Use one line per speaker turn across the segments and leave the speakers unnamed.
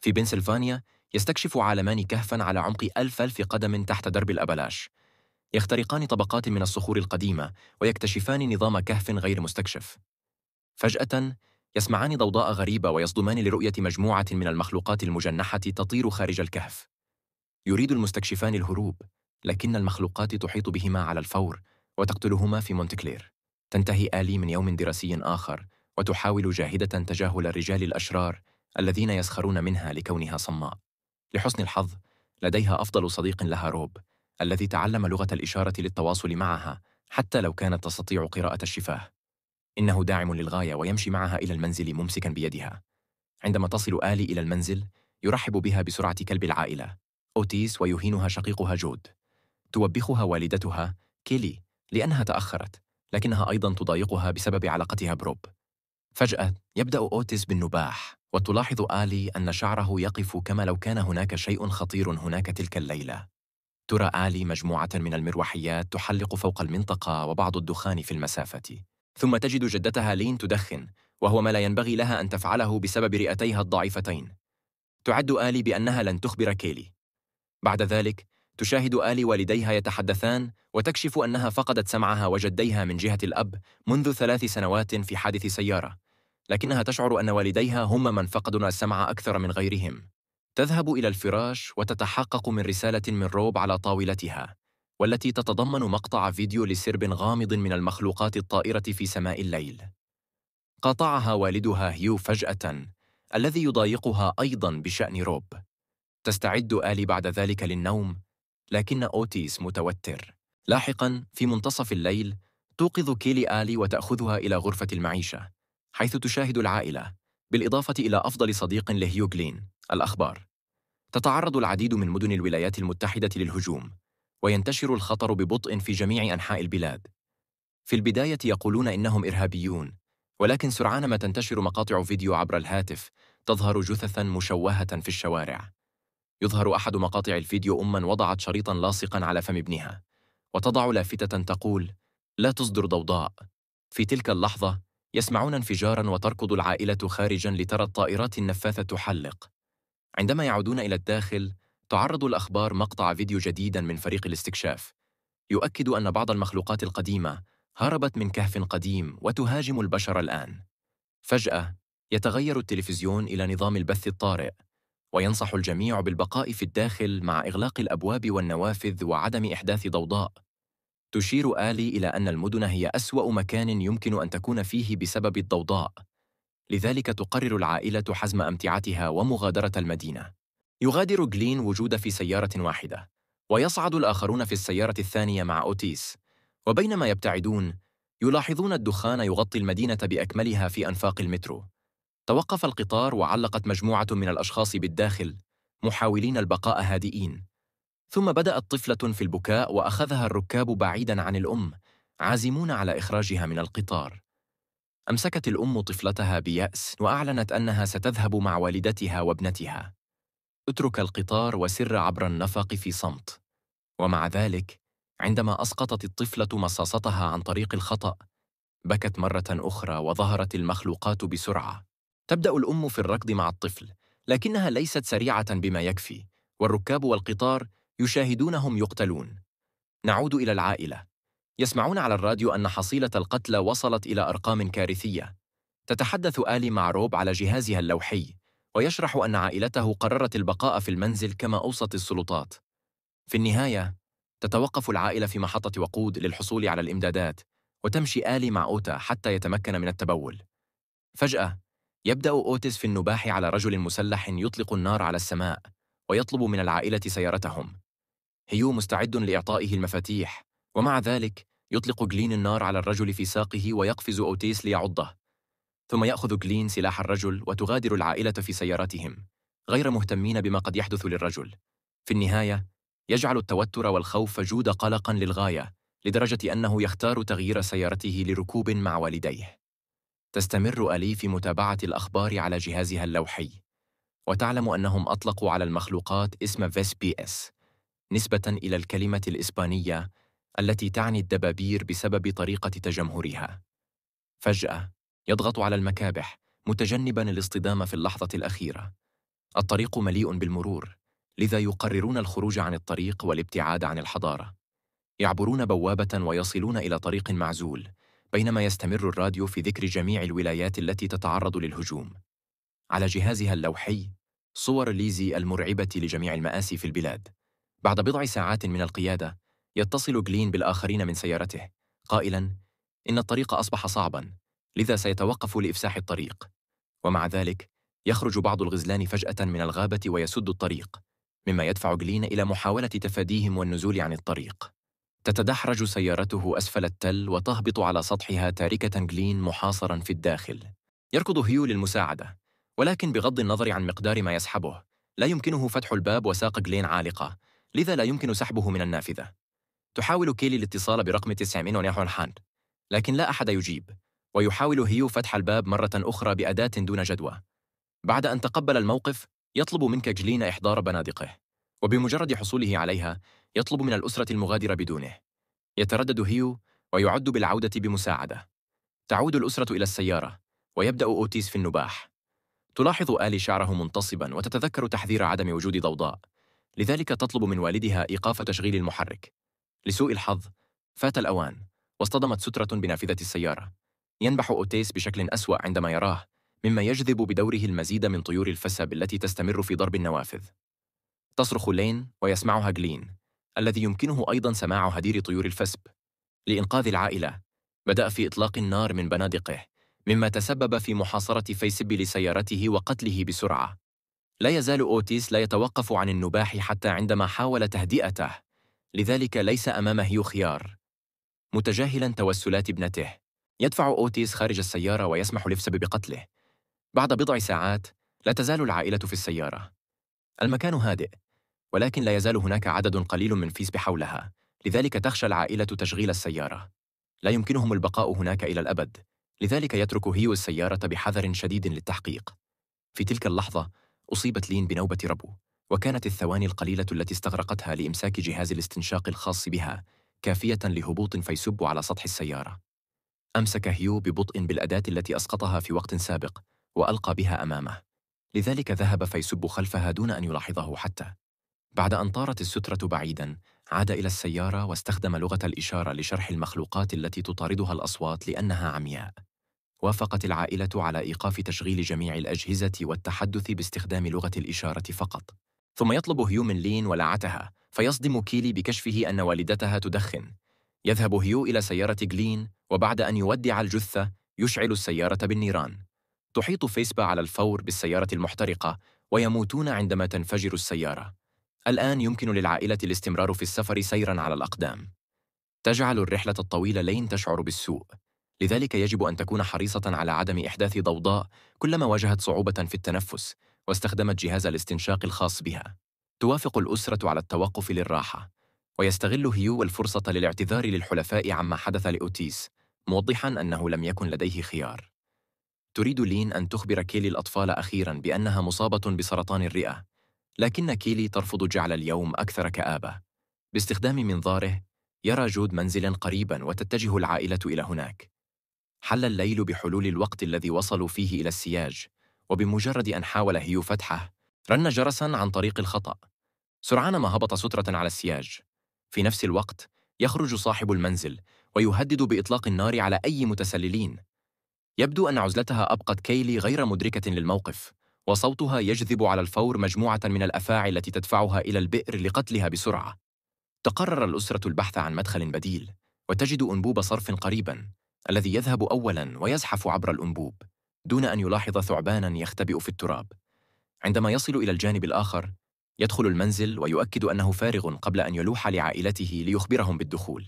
في بنسلفانيا يستكشف عالمان كهفا على عمق ألف ألف قدم تحت درب الأبلاش يخترقان طبقات من الصخور القديمة ويكتشفان نظام كهف غير مستكشف فجأة يسمعان ضوضاء غريبة ويصدمان لرؤية مجموعة من المخلوقات المجنحة تطير خارج الكهف يريد المستكشفان الهروب لكن المخلوقات تحيط بهما على الفور وتقتلهما في مونتكلير تنتهي آلي من يوم دراسي آخر وتحاول جاهدة تجاهل الرجال الأشرار الذين يسخرون منها لكونها صماء لحسن الحظ لديها أفضل صديق لها روب الذي تعلم لغة الإشارة للتواصل معها حتى لو كانت تستطيع قراءة الشفاه إنه داعم للغاية ويمشي معها إلى المنزل ممسكا بيدها عندما تصل آلي إلى المنزل يرحب بها بسرعة كلب العائلة أوتيس ويهينها شقيقها جود توبخها والدتها كيلي لأنها تأخرت لكنها أيضا تضايقها بسبب علاقتها بروب فجأة يبدأ أوتيس بالنباح وتلاحظ آلي أن شعره يقف كما لو كان هناك شيء خطير هناك تلك الليلة. ترى آلي مجموعة من المروحيات تحلق فوق المنطقة وبعض الدخان في المسافة. ثم تجد جدتها لين تدخن، وهو ما لا ينبغي لها أن تفعله بسبب رئتيها الضعيفتين. تعد آلي بأنها لن تخبر كيلي. بعد ذلك، تشاهد آلي والديها يتحدثان وتكشف أنها فقدت سمعها وجديها من جهة الأب منذ ثلاث سنوات في حادث سيارة لكنها تشعر أن والديها هم من فقدنا السمع أكثر من غيرهم. تذهب إلى الفراش وتتحقق من رسالة من روب على طاولتها، والتي تتضمن مقطع فيديو لسرب غامض من المخلوقات الطائرة في سماء الليل. قاطعها والدها هيو فجأة، الذي يضايقها أيضا بشأن روب. تستعد آلي بعد ذلك للنوم، لكن أوتيس متوتر. لاحقا في منتصف الليل توقظ كيلي آلي وتأخذها إلى غرفة المعيشة. حيث تشاهد العائلة بالإضافة إلى أفضل صديق لهيو جلين الأخبار تتعرض العديد من مدن الولايات المتحدة للهجوم وينتشر الخطر ببطء في جميع أنحاء البلاد في البداية يقولون إنهم إرهابيون ولكن سرعان ما تنتشر مقاطع فيديو عبر الهاتف تظهر جثثا مشوهة في الشوارع يظهر أحد مقاطع الفيديو أما وضعت شريطا لاصقا على فم ابنها وتضع لافتة تقول لا تصدر ضوضاء في تلك اللحظة يسمعون انفجارا وتركض العائلة خارجا لترى الطائرات النفاثة تحلق عندما يعودون إلى الداخل تعرض الأخبار مقطع فيديو جديدا من فريق الاستكشاف يؤكد أن بعض المخلوقات القديمة هربت من كهف قديم وتهاجم البشر الآن فجأة يتغير التلفزيون إلى نظام البث الطارئ وينصح الجميع بالبقاء في الداخل مع إغلاق الأبواب والنوافذ وعدم إحداث ضوضاء تشير آلي إلى أن المدن هي أسوأ مكان يمكن أن تكون فيه بسبب الضوضاء، لذلك تقرر العائلة حزم أمتعتها ومغادرة المدينة. يغادر جلين وجود في سيارة واحدة، ويصعد الآخرون في السيارة الثانية مع أوتيس، وبينما يبتعدون، يلاحظون الدخان يغطي المدينة بأكملها في أنفاق المترو. توقف القطار وعلقت مجموعة من الأشخاص بالداخل، محاولين البقاء هادئين. ثم بدأت طفلة في البكاء وأخذها الركاب بعيداً عن الأم عازمون على إخراجها من القطار أمسكت الأم طفلتها بيأس وأعلنت أنها ستذهب مع والدتها وابنتها اترك القطار وسر عبر النفق في صمت ومع ذلك عندما أسقطت الطفلة مصاصتها عن طريق الخطأ بكت مرة أخرى وظهرت المخلوقات بسرعة تبدأ الأم في الركض مع الطفل لكنها ليست سريعة بما يكفي والركاب والقطار يشاهدونهم يقتلون نعود إلى العائلة يسمعون على الراديو أن حصيلة القتلى وصلت إلى أرقام كارثية تتحدث آلي مع روب على جهازها اللوحي ويشرح أن عائلته قررت البقاء في المنزل كما أوصت السلطات في النهاية تتوقف العائلة في محطة وقود للحصول على الإمدادات وتمشي آلي مع أوتا حتى يتمكن من التبول فجأة يبدأ أوتس في النباح على رجل مسلح يطلق النار على السماء ويطلب من العائلة سيارتهم هيو مستعد لإعطائه المفاتيح ومع ذلك يطلق جلين النار على الرجل في ساقه ويقفز أوتيس ليعضه ثم يأخذ جلين سلاح الرجل وتغادر العائلة في سيارتهم غير مهتمين بما قد يحدث للرجل في النهاية يجعل التوتر والخوف جود قلقا للغاية لدرجة أنه يختار تغيير سيارته لركوب مع والديه تستمر ألي في متابعة الأخبار على جهازها اللوحي وتعلم أنهم أطلقوا على المخلوقات اسم فيس بي اس نسبة إلى الكلمة الإسبانية التي تعني الدبابير بسبب طريقة تجمهرها. فجأة يضغط على المكابح متجنبا الاصطدام في اللحظة الأخيرة. الطريق مليء بالمرور، لذا يقررون الخروج عن الطريق والابتعاد عن الحضارة. يعبرون بوابة ويصلون إلى طريق معزول، بينما يستمر الراديو في ذكر جميع الولايات التي تتعرض للهجوم. على جهازها اللوحي صور ليزي المرعبة لجميع المآسي في البلاد. بعد بضع ساعات من القيادة يتصل جلين بالآخرين من سيارته قائلا إن الطريق أصبح صعبا لذا سيتوقف لإفساح الطريق ومع ذلك يخرج بعض الغزلان فجأة من الغابة ويسد الطريق مما يدفع جلين إلى محاولة تفاديهم والنزول عن الطريق تتدحرج سيارته أسفل التل وتهبط على سطحها تاركة جلين محاصرا في الداخل يركض هيو للمساعدة ولكن بغض النظر عن مقدار ما يسحبه لا يمكنه فتح الباب وساق جلين عالقة لذا لا يمكن سحبه من النافذة. تحاول كيلي الاتصال برقم 90 ونحو الحان لكن لا أحد يجيب، ويحاول هيو فتح الباب مرة أخرى بأداة دون جدوى. بعد أن تقبل الموقف، يطلب منك جلين إحضار بنادقه، وبمجرد حصوله عليها، يطلب من الأسرة المغادرة بدونه. يتردد هيو ويعد بالعودة بمساعدة. تعود الأسرة إلى السيارة، ويبدأ أوتيس في النباح. تلاحظ آلي شعره منتصبا وتتذكر تحذير عدم وجود ضوضاء، لذلك تطلب من والدها إيقاف تشغيل المحرك لسوء الحظ فات الأوان واصطدمت سترة بنافذة السيارة ينبح أوتيس بشكل أسوأ عندما يراه مما يجذب بدوره المزيد من طيور الفسب التي تستمر في ضرب النوافذ تصرخ لين ويسمعها جلين الذي يمكنه أيضا سماع هدير طيور الفسب لإنقاذ العائلة بدأ في إطلاق النار من بنادقه مما تسبب في محاصرة فيسب لسيارته وقتله بسرعة لا يزال أوتيس لا يتوقف عن النباح حتى عندما حاول تهدئته لذلك ليس أمام هيو خيار متجاهلا توسلات ابنته يدفع أوتيس خارج السيارة ويسمح لفسب بقتله بعد بضع ساعات لا تزال العائلة في السيارة المكان هادئ ولكن لا يزال هناك عدد قليل من فيسب حولها لذلك تخشى العائلة تشغيل السيارة لا يمكنهم البقاء هناك إلى الأبد لذلك يترك هيو السيارة بحذر شديد للتحقيق في تلك اللحظة أصيبت لين بنوبة ربو وكانت الثواني القليلة التي استغرقتها لإمساك جهاز الاستنشاق الخاص بها كافية لهبوط فيسب على سطح السيارة أمسك هيو ببطء بالأداة التي أسقطها في وقت سابق وألقى بها أمامه لذلك ذهب فيسب خلفها دون أن يلاحظه حتى بعد أن طارت السترة بعيداً عاد إلى السيارة واستخدم لغة الإشارة لشرح المخلوقات التي تطاردها الأصوات لأنها عمياء وافقت العائلة على إيقاف تشغيل جميع الأجهزة والتحدث باستخدام لغة الإشارة فقط. ثم يطلب هيو من لين ولعتها، فيصدم كيلي بكشفه أن والدتها تدخن. يذهب هيو إلى سيارة جلين، وبعد أن يودع الجثة، يشعل السيارة بالنيران. تحيط فيسبا على الفور بالسيارة المحترقة، ويموتون عندما تنفجر السيارة. الآن يمكن للعائلة الاستمرار في السفر سيراً على الأقدام. تجعل الرحلة الطويلة لين تشعر بالسوء، لذلك يجب أن تكون حريصة على عدم إحداث ضوضاء كلما واجهت صعوبة في التنفس واستخدمت جهاز الاستنشاق الخاص بها. توافق الأسرة على التوقف للراحة، ويستغل هيو الفرصة للاعتذار للحلفاء عما حدث لأوتيس، موضحاً أنه لم يكن لديه خيار. تريد لين أن تخبر كيلي الأطفال أخيراً بأنها مصابة بسرطان الرئة، لكن كيلي ترفض جعل اليوم أكثر كآبة. باستخدام منظاره، يرى جود منزلاً قريباً وتتجه العائلة إلى هناك. حل الليل بحلول الوقت الذي وصلوا فيه إلى السياج وبمجرد أن حاول هيو فتحه رن جرسا عن طريق الخطأ سرعان ما هبط سترة على السياج في نفس الوقت يخرج صاحب المنزل ويهدد بإطلاق النار على أي متسللين يبدو أن عزلتها أبقت كيلي غير مدركة للموقف وصوتها يجذب على الفور مجموعة من الأفاعي التي تدفعها إلى البئر لقتلها بسرعة تقرر الأسرة البحث عن مدخل بديل وتجد أنبوب صرف قريباً الذي يذهب أولاً ويزحف عبر الأنبوب دون أن يلاحظ ثعباناً يختبئ في التراب عندما يصل إلى الجانب الآخر يدخل المنزل ويؤكد أنه فارغ قبل أن يلوح لعائلته ليخبرهم بالدخول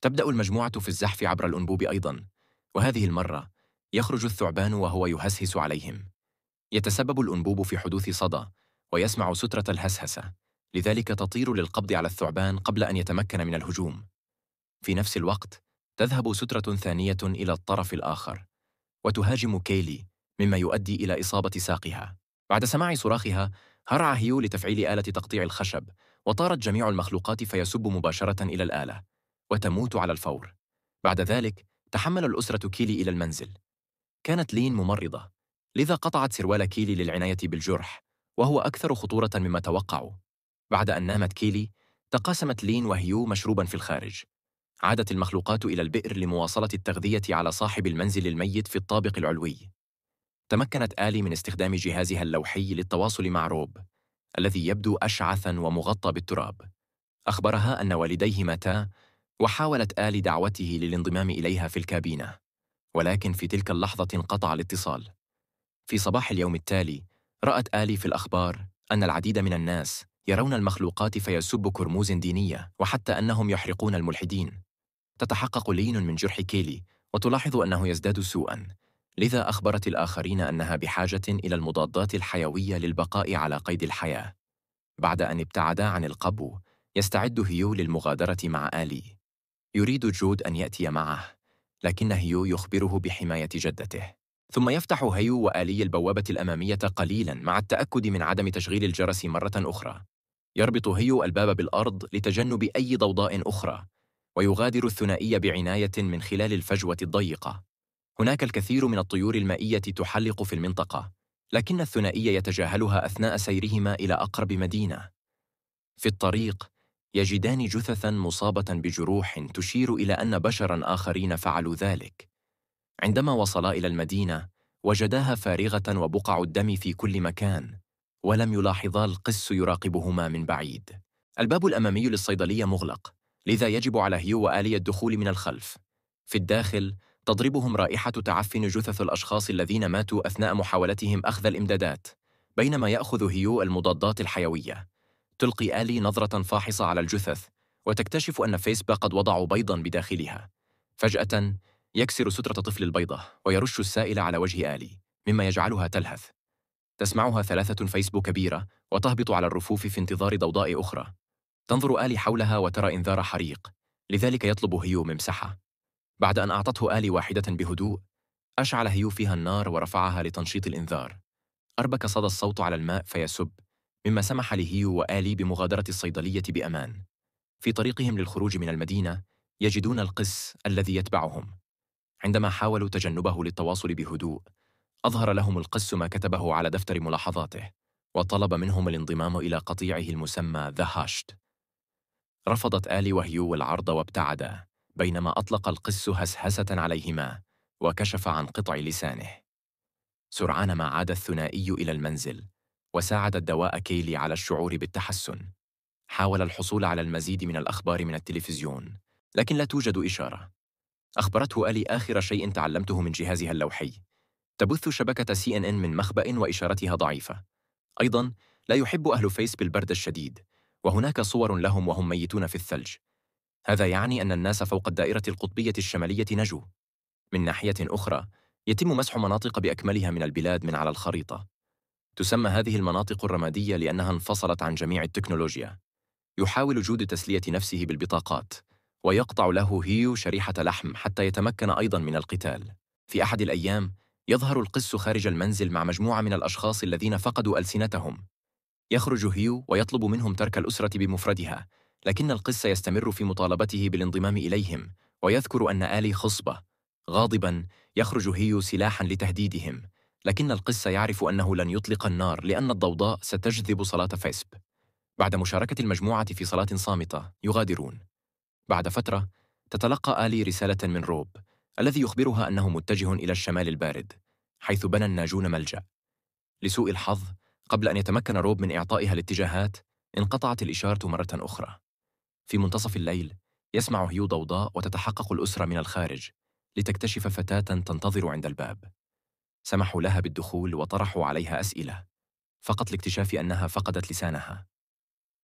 تبدأ المجموعة في الزحف عبر الأنبوب أيضاً وهذه المرة يخرج الثعبان وهو يهسهس عليهم يتسبب الأنبوب في حدوث صدى ويسمع سترة الهسهسة لذلك تطير للقبض على الثعبان قبل أن يتمكن من الهجوم في نفس الوقت تذهب سترة ثانية إلى الطرف الآخر وتهاجم كيلي مما يؤدي إلى إصابة ساقها بعد سماع صراخها هرع هيو لتفعيل آلة تقطيع الخشب وطارت جميع المخلوقات فيسب مباشرة إلى الآلة وتموت على الفور بعد ذلك تحمل الأسرة كيلي إلى المنزل كانت لين ممرضة لذا قطعت سروال كيلي للعناية بالجرح وهو أكثر خطورة مما توقعوا بعد أن نامت كيلي تقاسمت لين وهيو مشروبا في الخارج عادت المخلوقات إلى البئر لمواصلة التغذية على صاحب المنزل الميت في الطابق العلوي. تمكنت آلي من استخدام جهازها اللوحي للتواصل مع روب، الذي يبدو أشعثا ومغطى بالتراب. أخبرها أن والديه ماتا، وحاولت آلي دعوته للانضمام إليها في الكابينة، ولكن في تلك اللحظة انقطع الاتصال. في صباح اليوم التالي، رأت آلي في الأخبار أن العديد من الناس يرون المخلوقات فيسب كرموز دينية وحتى أنهم يحرقون الملحدين تتحقق لين من جرح كيلي وتلاحظ أنه يزداد سوءاً لذا أخبرت الآخرين أنها بحاجة إلى المضادات الحيوية للبقاء على قيد الحياة بعد أن ابتعدا عن القبو يستعد هيو للمغادرة مع آلي يريد جود أن يأتي معه لكن هيو يخبره بحماية جدته ثم يفتح هيو وآلي البوابة الأمامية قليلاً مع التأكد من عدم تشغيل الجرس مرة أخرى يربط هيو الباب بالأرض لتجنب أي ضوضاء أخرى ويغادر الثنائي بعناية من خلال الفجوة الضيقة. هناك الكثير من الطيور المائية تحلق في المنطقة، لكن الثنائي يتجاهلها أثناء سيرهما إلى أقرب مدينة. في الطريق، يجدان جثثا مصابة بجروح تشير إلى أن بشرا آخرين فعلوا ذلك. عندما وصلا إلى المدينة، وجداها فارغة وبقع الدم في كل مكان، ولم يلاحظا القس يراقبهما من بعيد. الباب الأمامي للصيدلية مغلق، لذا يجب على هيو وآلي الدخول من الخلف في الداخل تضربهم رائحة تعفن جثث الأشخاص الذين ماتوا أثناء محاولتهم أخذ الإمدادات بينما يأخذ هيو المضادات الحيوية تلقي آلي نظرة فاحصة على الجثث وتكتشف أن فيسبا قد وضعوا بيضاً بداخلها فجأة يكسر سترة طفل البيضة ويرش السائل على وجه آلي مما يجعلها تلهث تسمعها ثلاثة فيسبو كبيرة وتهبط على الرفوف في انتظار ضوضاء أخرى تنظر آلي حولها وترى إنذار حريق لذلك يطلب هيو ممسحة بعد أن أعطته آلي واحدة بهدوء أشعل هيو فيها النار ورفعها لتنشيط الإنذار أربك صدى الصوت على الماء فيسب مما سمح لهيو وآلي بمغادرة الصيدلية بأمان في طريقهم للخروج من المدينة يجدون القس الذي يتبعهم عندما حاولوا تجنبه للتواصل بهدوء أظهر لهم القس ما كتبه على دفتر ملاحظاته وطلب منهم الانضمام إلى قطيعه المسمى ذا هاشت رفضت آلي وهيو العرض وابتعدا بينما أطلق القس هسهسة عليهما وكشف عن قطع لسانه سرعان ما عاد الثنائي إلى المنزل وساعد الدواء كيلي على الشعور بالتحسن حاول الحصول على المزيد من الأخبار من التلفزيون لكن لا توجد إشارة أخبرته آلي آخر شيء تعلمته من جهازها اللوحي تبث شبكة سي إن إن من مخبأ وإشارتها ضعيفة أيضاً لا يحب أهل فيس بالبرد الشديد وهناك صور لهم وهم ميتون في الثلج هذا يعني أن الناس فوق الدائرة القطبية الشمالية نجوا من ناحية أخرى يتم مسح مناطق بأكملها من البلاد من على الخريطة تسمى هذه المناطق الرمادية لأنها انفصلت عن جميع التكنولوجيا يحاول جود تسلية نفسه بالبطاقات ويقطع له هيو شريحة لحم حتى يتمكن أيضا من القتال في أحد الأيام يظهر القس خارج المنزل مع مجموعة من الأشخاص الذين فقدوا ألسنتهم يخرج هيو ويطلب منهم ترك الأسرة بمفردها، لكن القس يستمر في مطالبته بالانضمام إليهم، ويذكر أن آلي خصبة. غاضباً، يخرج هيو سلاحاً لتهديدهم، لكن القس يعرف أنه لن يطلق النار لأن الضوضاء ستجذب صلاة فيسب. بعد مشاركة المجموعة في صلاة صامتة، يغادرون. بعد فترة، تتلقى آلي رسالة من روب، الذي يخبرها أنه متجه إلى الشمال البارد، حيث بنى الناجون ملجأ. لسوء الحظ، قبل أن يتمكن روب من إعطائها الاتجاهات انقطعت الإشارة مرة أخرى في منتصف الليل يسمع هيو ضوضاء وتتحقق الأسرة من الخارج لتكتشف فتاة تنتظر عند الباب سمحوا لها بالدخول وطرحوا عليها أسئلة فقط لاكتشاف أنها فقدت لسانها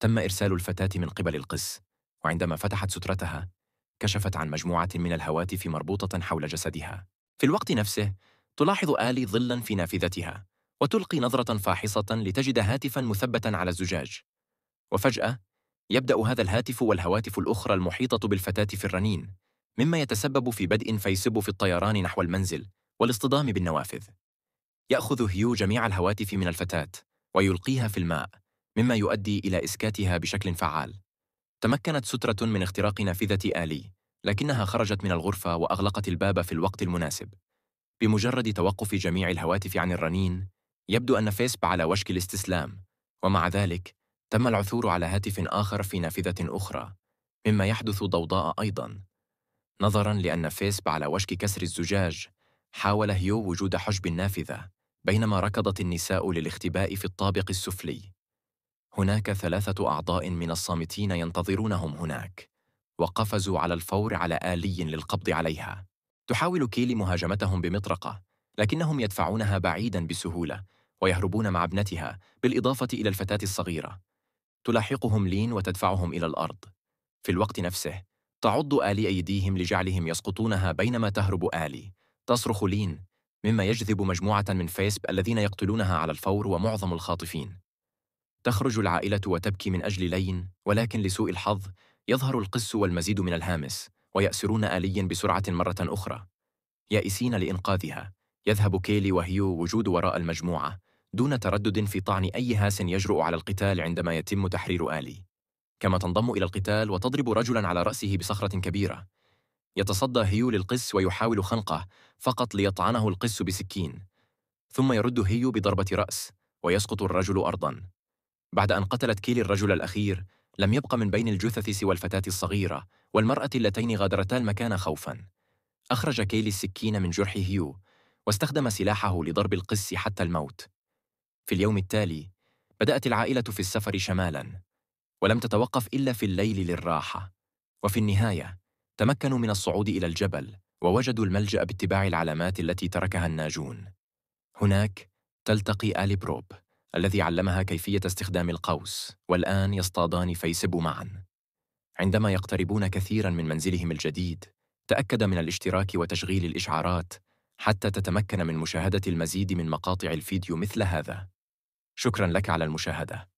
تم إرسال الفتاة من قبل القس وعندما فتحت سترتها كشفت عن مجموعة من الهواتف مربوطة حول جسدها في الوقت نفسه تلاحظ آلي ظلا في نافذتها وتلقي نظرة فاحصة لتجد هاتفا مثبتا على الزجاج وفجأة يبدأ هذا الهاتف والهواتف الأخرى المحيطة بالفتاة في الرنين مما يتسبب في بدء فيسب في الطيران نحو المنزل والاصطدام بالنوافذ يأخذ هيو جميع الهواتف من الفتاة ويلقيها في الماء مما يؤدي إلى إسكاتها بشكل فعال تمكنت سترة من اختراق نافذة آلي لكنها خرجت من الغرفة وأغلقت الباب في الوقت المناسب بمجرد توقف جميع الهواتف عن الرنين يبدو أن فيسب على وشك الاستسلام ومع ذلك تم العثور على هاتف آخر في نافذة أخرى مما يحدث ضوضاء أيضا نظرا لأن فيسب على وشك كسر الزجاج حاول هيو وجود حجب النافذة بينما ركضت النساء للاختباء في الطابق السفلي هناك ثلاثة أعضاء من الصامتين ينتظرونهم هناك وقفزوا على الفور على آلي للقبض عليها تحاول كيلي مهاجمتهم بمطرقة لكنهم يدفعونها بعيدا بسهولة ويهربون مع ابنتها بالإضافة إلى الفتاة الصغيرة تلاحقهم لين وتدفعهم إلى الأرض في الوقت نفسه تعض آلي أيديهم لجعلهم يسقطونها بينما تهرب آلي تصرخ لين مما يجذب مجموعة من فيسب الذين يقتلونها على الفور ومعظم الخاطفين تخرج العائلة وتبكي من أجل لين ولكن لسوء الحظ يظهر القس والمزيد من الهامس ويأسرون آلي بسرعة مرة أخرى يائسين لإنقاذها يذهب كيلي وهيو وجود وراء المجموعة دون تردد في طعن أي هاس يجرؤ على القتال عندما يتم تحرير آلي كما تنضم إلى القتال وتضرب رجلاً على رأسه بصخرة كبيرة يتصدى هيو للقس ويحاول خنقه فقط ليطعنه القس بسكين ثم يرد هيو بضربة رأس ويسقط الرجل أرضاً بعد أن قتلت كيلي الرجل الأخير لم يبق من بين الجثث سوى الفتاة الصغيرة والمرأة اللتين غادرتا المكان خوفاً أخرج كيلي السكين من جرح هيو واستخدم سلاحه لضرب القس حتى الموت في اليوم التالي بدأت العائلة في السفر شمالاً ولم تتوقف إلا في الليل للراحة وفي النهاية تمكنوا من الصعود إلى الجبل ووجدوا الملجأ باتباع العلامات التي تركها الناجون هناك تلتقي آلي بروب الذي علمها كيفية استخدام القوس والآن يصطادان فيسب معاً عندما يقتربون كثيراً من منزلهم الجديد تأكد من الاشتراك وتشغيل الإشعارات حتى تتمكن من مشاهدة المزيد من مقاطع الفيديو مثل هذا. شكرا لك على المشاهدة.